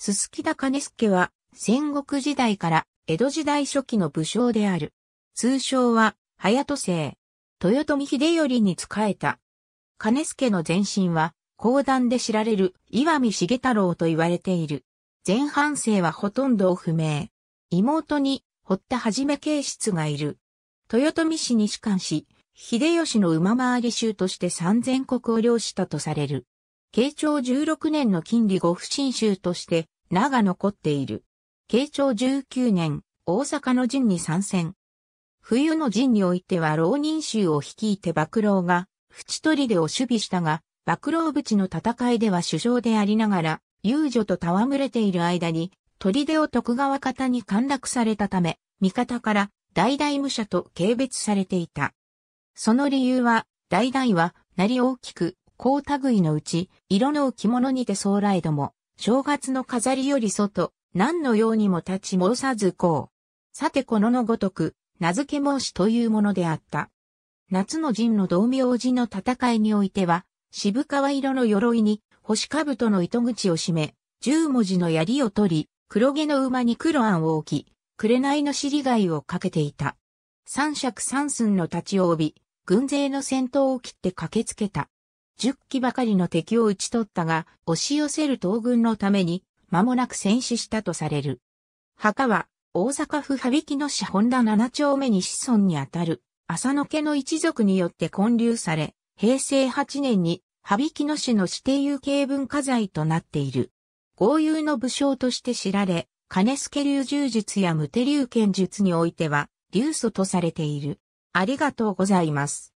すきだ兼助は、戦国時代から江戸時代初期の武将である。通称は、早戸政。豊臣秀頼に仕えた。兼助の前身は、講談で知られる岩見重太郎と言われている。前半生はほとんど不明。妹に、堀田はじめ形質がいる。豊臣氏に仕官し、秀吉の馬回り衆として三千国を領したとされる。慶長16年の金利五不審州として名が残っている。慶長19年、大阪の陣に参戦。冬の陣においては浪人衆を率いて幕老が、淵取でを守備したが、幕老淵の戦いでは首相でありながら、遊女と戯れている間に、出を徳川方に陥落されたため、味方から大々武者と軽蔑されていた。その理由は、大々は、なり大きく、甲田類のうち、色の着物にて将来ども、正月の飾りより外、何のようにも立ち申さずこう。さてこののごとく、名付け申しというものであった。夏の陣の道明寺の戦いにおいては、渋川色の鎧に、星兜の糸口を締め、十文字の槍を取り、黒毛の馬に黒案を置き、紅の尻貝をかけていた。三尺三寸の立ちを帯び、軍勢の先頭を切って駆けつけた。10機ばかりの敵を撃ち取ったが、押し寄せる東軍のために、間もなく戦死したとされる。墓は、大阪府羽曳野市本田7丁目に子孫にあたる、浅野家の一族によって建立され、平成8年に、羽曳野市の指定有形文化財となっている。豪遊の武将として知られ、金助流柔術や無手流剣術においては、流祖とされている。ありがとうございます。